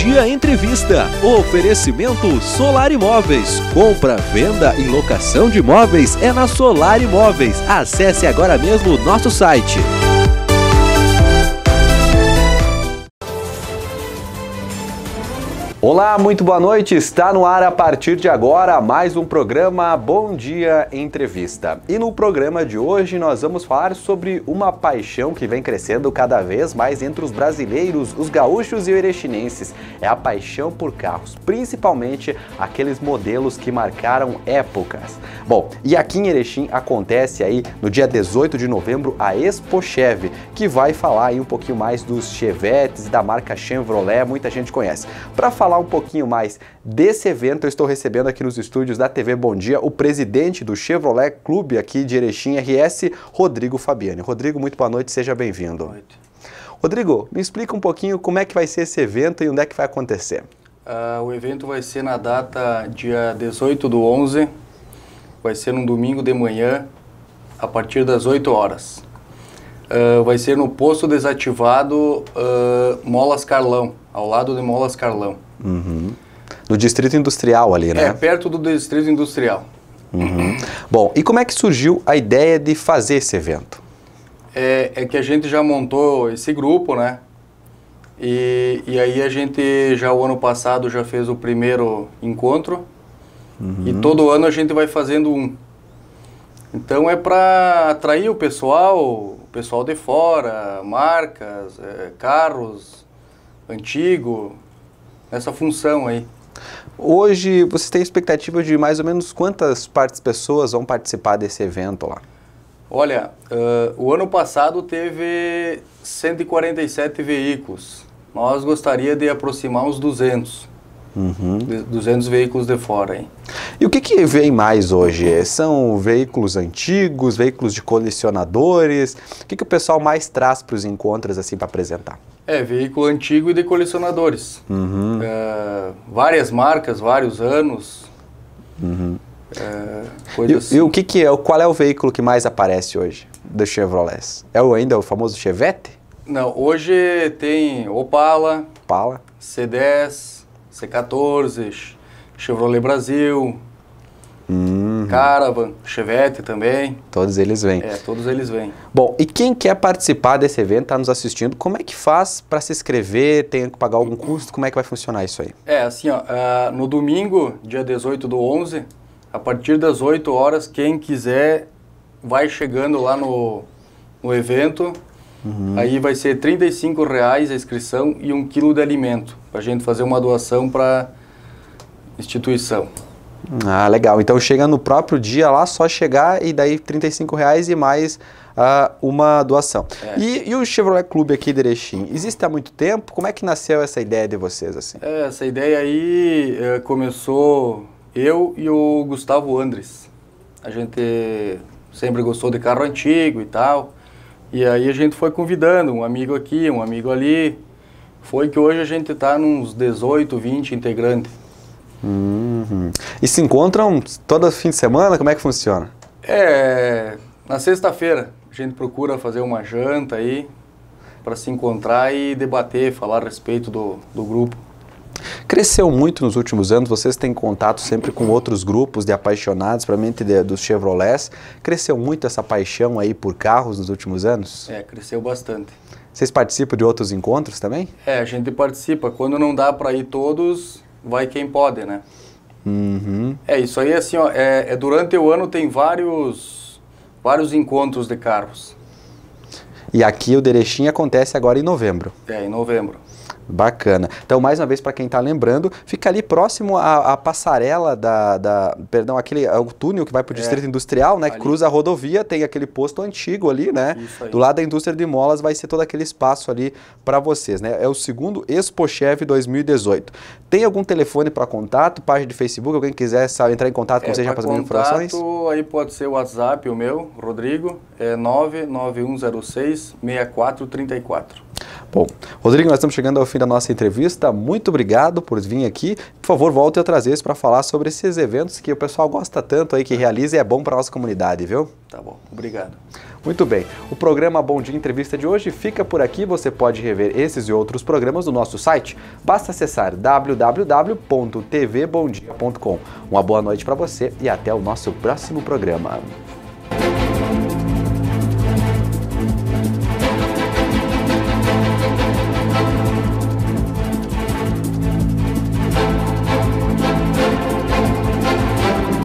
Dia Entrevista. Oferecimento Solar Imóveis. Compra, venda e locação de imóveis é na Solar Imóveis. Acesse agora mesmo nosso site. Olá, muito boa noite. Está no ar a partir de agora mais um programa Bom Dia Entrevista. E no programa de hoje nós vamos falar sobre uma paixão que vem crescendo cada vez mais entre os brasileiros, os gaúchos e erechinenses. É a paixão por carros, principalmente aqueles modelos que marcaram épocas. Bom, e aqui em Erechim acontece aí no dia 18 de novembro a Expo Chevy, que vai falar aí um pouquinho mais dos Chevettes da marca Chevrolet, muita gente conhece. Para falar um pouquinho mais desse evento, eu estou recebendo aqui nos estúdios da TV Bom Dia o presidente do Chevrolet Clube aqui de Erechim RS, Rodrigo Fabiani. Rodrigo, muito boa noite, seja bem-vindo. Boa noite. Rodrigo, me explica um pouquinho como é que vai ser esse evento e onde é que vai acontecer. Uh, o evento vai ser na data dia 18 do 11, vai ser num domingo de manhã, a partir das 8 horas uh, vai ser no posto desativado uh, Molas Carlão, ao lado de Molas Carlão. Uhum. No distrito industrial ali, né? É, perto do distrito industrial. Uhum. Bom, e como é que surgiu a ideia de fazer esse evento? É, é que a gente já montou esse grupo, né? E, e, aí a gente já o ano passado já fez o primeiro encontro uhum. e todo ano a gente vai fazendo um. Então é para atrair o pessoal, o pessoal de fora, marcas, é, carros, antigo, essa função aí. Hoje você tem expectativa de mais ou menos quantas partes pessoas vão participar desse evento lá? Olha, uh, o ano passado teve 147 veículos. Nós gostaria de aproximar uns 200. Uhum. 200 veículos de fora, hein? E o que, que vem mais hoje? São veículos antigos, veículos de colecionadores? O que, que o pessoal mais traz para os encontros assim para apresentar? É, veículo antigo e de colecionadores. Uhum. É, várias marcas, vários anos. Uhum. É, e, e, o que, que é? Qual é o veículo que mais aparece hoje do Chevrolet? É o, ainda o famoso Chevette? Não, hoje tem Opala, Opala. C10, C14, Chevrolet Brasil, Caravan, Chevette também. Todos eles vêm. É, todos eles vêm. Bom, e quem quer participar desse evento, está nos assistindo, como é que faz para se inscrever? Tem que pagar algum custo? Como é que vai funcionar isso aí? É, assim, ó, uh, no domingo, dia 18 do 11, a partir das 8 horas, quem quiser vai chegando lá no, no evento. Uhum. Aí vai ser R$ reais a inscrição e um quilo de alimento para a gente fazer uma doação para instituição. Ah, legal. Então chega no próprio dia lá, só chegar e daí 35 reais e mais uh, uma doação. É. E, e, o Chevrolet Clube aqui de Erechim, existe há muito tempo? Como é que nasceu essa ideia de vocês assim? É, essa ideia aí é, começou eu e o Gustavo Andres. A gente sempre gostou de carro antigo e tal. E aí a gente foi convidando um amigo aqui, um amigo ali. Foi que hoje a gente está nos 18, 20 integrantes. Uhum. E se encontram todo fim de semana? Como é que funciona? É, na sexta-feira a gente procura fazer uma janta aí para se encontrar e debater, falar a respeito do, do grupo. Cresceu muito nos últimos anos, vocês têm contato sempre com outros grupos de apaixonados, principalmente de, dos Chevrolets. Cresceu muito essa paixão aí por carros nos últimos anos? É, cresceu bastante. Vocês participam de outros encontros também? É, a gente participa. Quando não dá para ir todos, vai quem pode, né? Uhum. É, isso aí, assim, ó, é, é, durante o ano tem vários, vários encontros de carros. E aqui o Derechim acontece agora em novembro. É, em novembro. Bacana. Então, mais uma vez, para quem está lembrando, fica ali próximo à, passarela da, da, Perdão, aquele é o túnel que vai para o é. Distrito é, Industrial, né? Que cruza a rodovia, tem aquele posto antigo ali, né? Do lado da indústria de molas vai ser todo aquele espaço ali para vocês, né? É o segundo Expochev 2018. Tem algum telefone para contato, página de Facebook, alguém quiser sabe, entrar em contato com é, você já passando contato, informações? Aí pode ser o WhatsApp, o meu, Rodrigo, é 99106 6434. Bom, Rodrigo, nós estamos chegando ao fim da nossa entrevista. Muito obrigado por vir aqui. Por favor, volte outras vezes para falar sobre esses eventos que o pessoal gosta tanto aí, que realiza e é bom para a nossa comunidade, viu? Tá bom, obrigado. Muito bem, o programa Bom Dia Entrevista de hoje fica por aqui. Você pode rever esses e outros programas no nosso site. Basta acessar www.tvbomdia.com. Uma boa noite para você e até o nosso próximo programa.